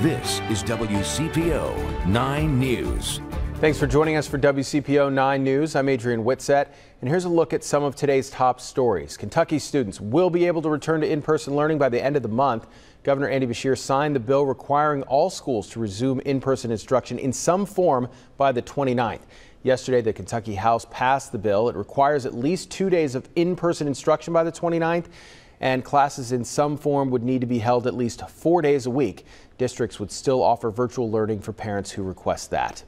This is WCPO 9 News. Thanks for joining us for WCPO 9 News. I'm Adrian Witset, and here's a look at some of today's top stories. Kentucky students will be able to return to in person learning by the end of the month. Governor Andy Bashir signed the bill requiring all schools to resume in person instruction in some form by the 29th. Yesterday, the Kentucky House passed the bill. It requires at least two days of in person instruction by the 29th and classes in some form would need to be held at least four days a week. Districts would still offer virtual learning for parents who request that.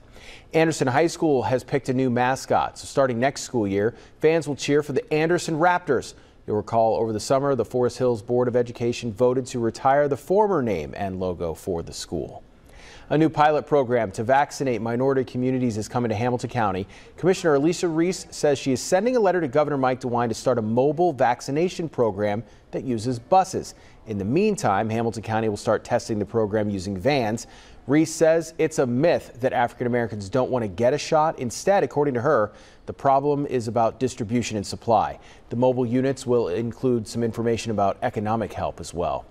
Anderson High School has picked a new mascot, so starting next school year, fans will cheer for the Anderson Raptors. You'll recall over the summer, the Forest Hills Board of Education voted to retire the former name and logo for the school. A new pilot program to vaccinate minority communities is coming to Hamilton County. Commissioner Elisa Reese says she is sending a letter to Governor Mike DeWine to start a mobile vaccination program that uses buses. In the meantime, Hamilton County will start testing the program using vans. Reese says it's a myth that African Americans don't want to get a shot. Instead, according to her, the problem is about distribution and supply. The mobile units will include some information about economic help as well.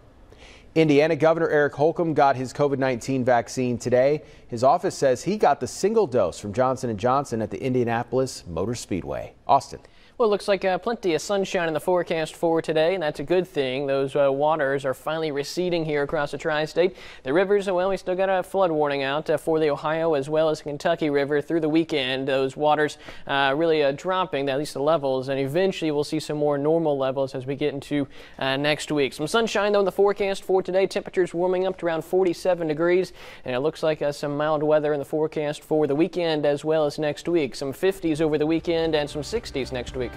Indiana Governor Eric Holcomb got his COVID-19 vaccine today. His office says he got the single dose from Johnson & Johnson at the Indianapolis Motor Speedway. Austin. Well, it looks like uh, plenty of sunshine in the forecast for today, and that's a good thing. Those uh, waters are finally receding here across the tri-state. The rivers, uh, well, we still got a flood warning out uh, for the Ohio as well as Kentucky River through the weekend. Those waters uh, really uh, dropping, at least the levels, and eventually we'll see some more normal levels as we get into next week. Some sunshine, though, in the forecast for today. Temperatures warming up to around 47 degrees, and it looks like some mild weather in the forecast for the weekend as well as next week. Some 50s over the weekend and some 60s next week.